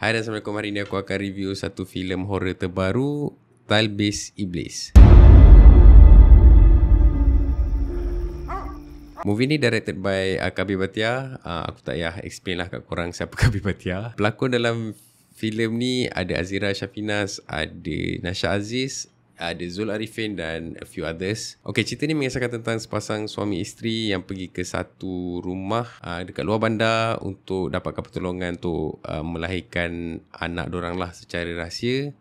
Hai dan selamat Assalamualaikum Hari ini aku akan review satu filem horror terbaru Talbis Iblis Movie ni directed by uh, Kabir Batia uh, ah, Aku tak payah explain lah kat korang siapa Kabir Batia Pelakon dalam filem ni ada Azira Syafinas Ada Nasha Aziz ada Zul Arifin dan a few others. Okay, cerita ni mengisahkan tentang sepasang suami isteri yang pergi ke satu rumah uh, dekat luar bandar untuk dapatkan pertolongan untuk uh, melahirkan anak dorang lah secara rahsia.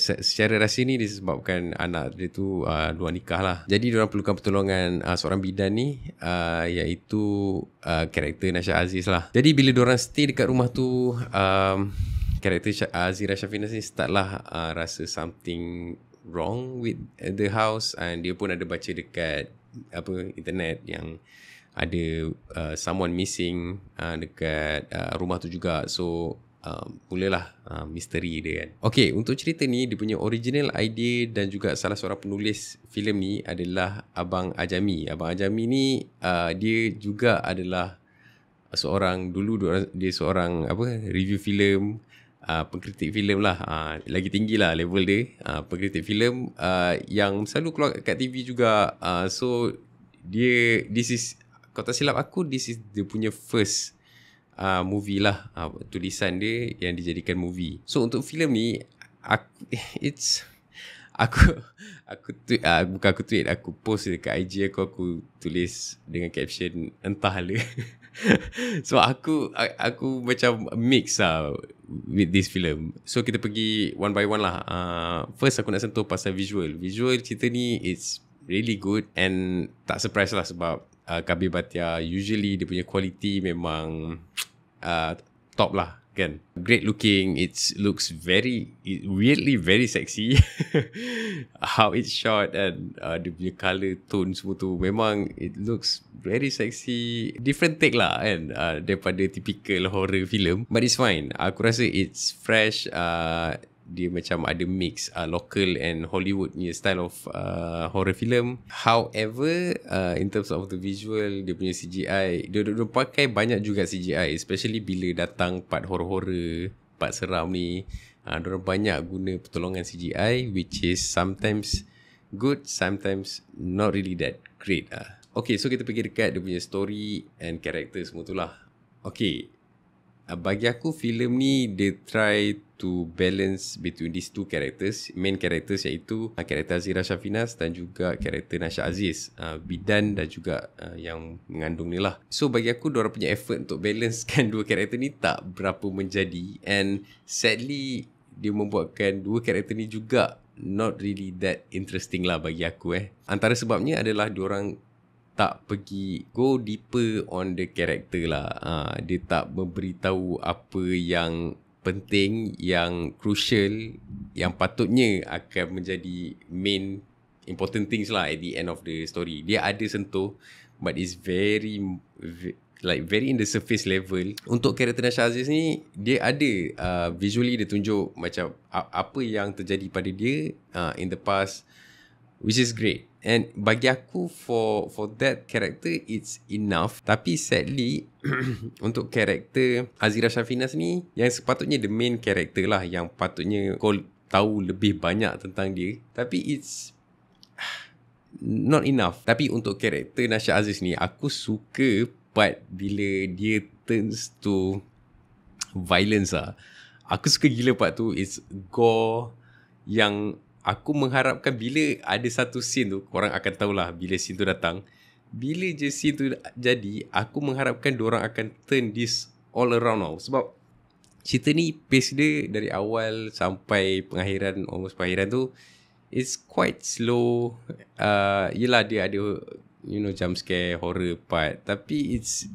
secara rahsia ni disebabkan anak dia tu uh, luar nikah lah. Jadi, dorang perlukan pertolongan uh, seorang bidan ni uh, iaitu uh, karakter Nasha Aziz lah. Jadi, bila dorang stay dekat rumah tu... Um, Karakter Azira Syafinas ni startlah uh, rasa something wrong with the house and dia pun ada baca dekat apa internet yang ada uh, someone missing uh, dekat uh, rumah tu juga so Uh, mulalah uh, misteri dia kan. Okay, untuk cerita ni, dia punya original idea dan juga salah seorang penulis filem ni adalah Abang Ajami. Abang Ajami ni, uh, dia juga adalah seorang, dulu dia seorang apa review filem, uh, pengkritik filem lah uh, lagi tinggi lah level dia uh, pengkritik filem uh, yang selalu keluar kat TV juga uh, so dia this is kau tak silap aku this is dia punya first uh, movie lah uh, tulisan dia yang dijadikan movie so untuk filem ni aku, it's aku aku tweet uh, bukan aku tweet aku post dekat IG aku aku tulis dengan caption entahlah so aku aku macam mix lah with this film. So kita pergi one by one lah. Uh, first aku nak sentuh pasal visual. Visual cerita ni it's really good and tak surprise lah sebab uh, Kabir Batia usually dia punya quality memang uh, top lah kan great looking it looks very it weirdly very sexy how it's shot and uh, the punya colour tone semua tu memang it looks very sexy different take lah kan uh, daripada typical horror film but it's fine aku rasa it's fresh uh, dia macam ada mix uh, local and Hollywood punya style of uh, horror film. However, uh, in terms of the visual, dia punya CGI, dia, dia, dia pakai banyak juga CGI. Especially bila datang part horror-horror, part seram ni. Uh, dia banyak guna pertolongan CGI which is sometimes good, sometimes not really that great. Uh. Okay, so kita pergi dekat dia punya story and character semua tu lah. Okay, Ah, bagi aku filem ni they try to balance between these two characters main characters iaitu uh, karakter Azira Shafinas dan juga karakter Nasha Aziz uh, bidan dan juga uh, yang mengandung ni lah so bagi aku diorang punya effort untuk balancekan dua karakter ni tak berapa menjadi and sadly dia membuatkan dua karakter ni juga not really that interesting lah bagi aku eh antara sebabnya adalah diorang tak pergi go deeper on the character lah. Ha, dia tak memberitahu apa yang penting, yang crucial, yang patutnya akan menjadi main important things lah at the end of the story. Dia ada sentuh but it's very, very like very in the surface level. Untuk karakter Nasha Aziz ni, dia ada uh, visually dia tunjuk macam apa yang terjadi pada dia uh, in the past which is great. And bagi aku for for that character it's enough. Tapi sadly untuk karakter Azira Shafinas ni yang sepatutnya the main character lah yang patutnya kau tahu lebih banyak tentang dia. Tapi it's not enough. Tapi untuk karakter Nasha Aziz ni aku suka part bila dia turns to violence lah. Aku suka gila part tu. It's gore yang aku mengharapkan bila ada satu scene tu korang akan tahulah bila scene tu datang bila je scene tu jadi aku mengharapkan orang akan turn this all around now sebab cerita ni pace dia dari awal sampai pengakhiran almost pengakhiran tu it's quite slow uh, yelah dia ada you know jump scare horror part tapi it's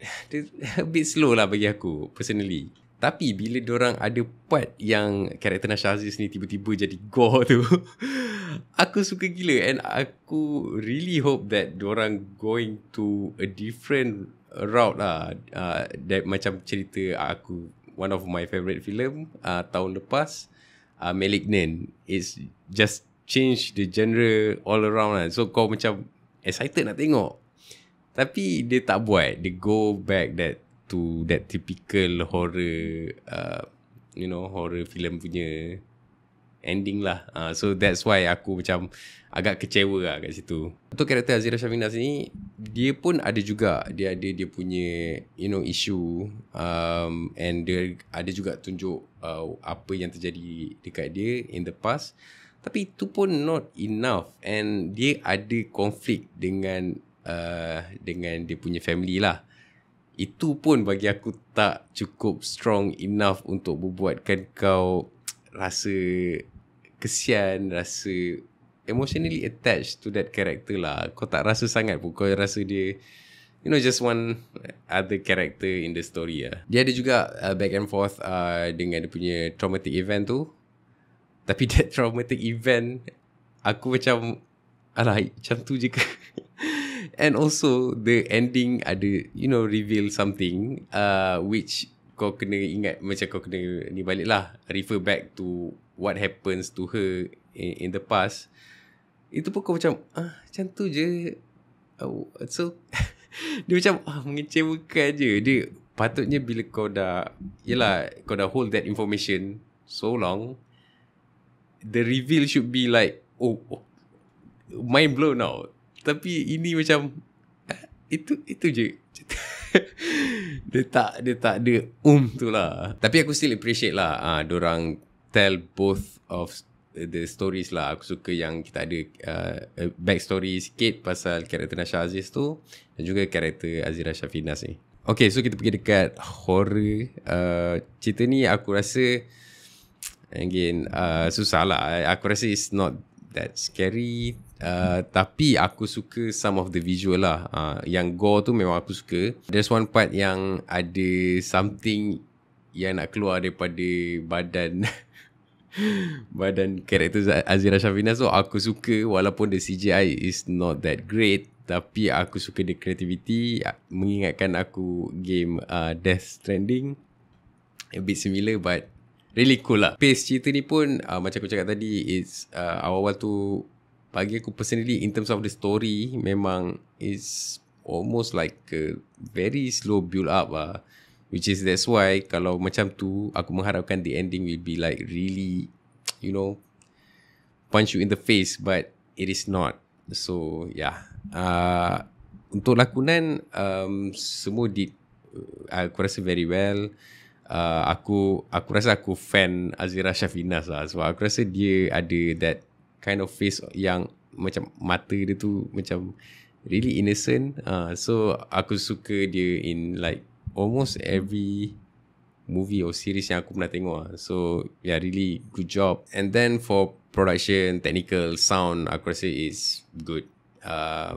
a bit slow lah bagi aku personally tapi bila orang ada part yang karakter Nasha Aziz ni tiba-tiba jadi gore tu Aku suka gila and aku really hope that orang going to a different route lah uh, that Macam cerita aku one of my favorite film uh, tahun lepas uh, Malignant It's just change the genre all around lah So kau macam excited nak tengok Tapi dia tak buat, dia go back that to that typical horror uh, you know horror film punya ending lah uh, so that's why aku macam agak kecewa lah kat situ untuk karakter Azira Shamina sini dia pun ada juga dia ada dia punya you know issue um, and dia ada juga tunjuk uh, apa yang terjadi dekat dia in the past tapi itu pun not enough and dia ada konflik dengan uh, dengan dia punya family lah itu pun bagi aku tak cukup strong enough untuk membuatkan kau rasa kesian, rasa emotionally attached to that character lah. Kau tak rasa sangat pun. Kau rasa dia, you know, just one other character in the story lah. Dia ada juga uh, back and forth uh, dengan dia punya traumatic event tu. Tapi that traumatic event, aku macam, alah, macam tu je ke? and also the ending ada you know reveal something uh, which kau kena ingat macam kau kena ni balik lah refer back to what happens to her in, in the past itu pun kau macam ah macam tu je oh, so dia macam ah, mengecewakan je dia patutnya bila kau dah yelah kau dah hold that information so long the reveal should be like oh, oh mind blown out tapi ini macam itu itu je dia tak dia tak ada um tu lah tapi aku still appreciate lah ah ha, orang tell both of the stories lah aku suka yang kita ada uh, ah, eh, back story sikit pasal karakter Nasha Aziz tu dan juga karakter Azira Shafina ni Okay so kita pergi dekat horror uh, cerita ni aku rasa again uh, susah lah aku rasa it's not that scary Uh, tapi aku suka some of the visual lah. Uh, yang gore tu memang aku suka. There's one part yang ada something yang nak keluar daripada badan badan karakter Azira Shafina so aku suka walaupun the CGI is not that great tapi aku suka the creativity mengingatkan aku game uh, Death Stranding a bit similar but really cool lah pace cerita ni pun uh, macam aku cakap tadi it's uh, awal-awal tu bagi aku personally in terms of the story memang is almost like a very slow build up lah. Which is that's why kalau macam tu aku mengharapkan the ending will be like really you know punch you in the face but it is not. So yeah. Uh, untuk lakonan um, semua did uh, aku rasa very well. Uh, aku aku rasa aku fan Azira Shafinas lah sebab aku rasa dia ada that kind of face yang macam mata dia tu macam really innocent uh, so aku suka dia in like almost every movie or series yang aku pernah tengok ah, so yeah really good job and then for production technical sound aku rasa is good uh,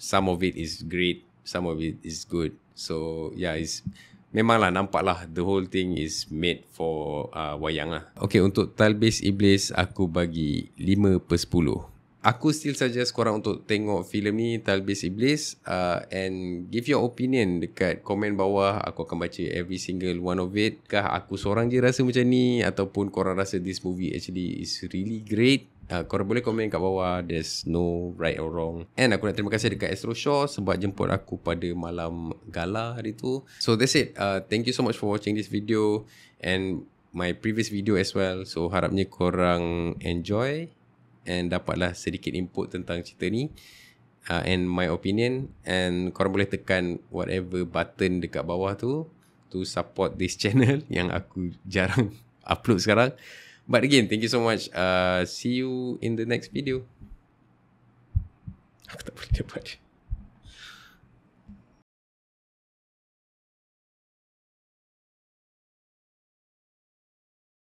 some of it is great some of it is good so yeah it's Memanglah nampaklah the whole thing is made for uh, wayang lah. Okay, untuk Talbis Iblis, aku bagi 5 per 10. Aku still suggest korang untuk tengok filem ni, Talbis Iblis. Uh, and give your opinion dekat komen bawah. Aku akan baca every single one of it. Kah aku seorang je rasa macam ni? Ataupun korang rasa this movie actually is really great? uh, korang boleh komen kat bawah there's no right or wrong and aku nak terima kasih dekat Astro Shaw sebab jemput aku pada malam gala hari tu so that's it uh, thank you so much for watching this video and my previous video as well so harapnya korang enjoy and dapatlah sedikit input tentang cerita ni uh, and my opinion and korang boleh tekan whatever button dekat bawah tu to support this channel yang aku jarang upload sekarang But again, thank you so much. Uh, see you in the next video. Aku tak boleh dapat.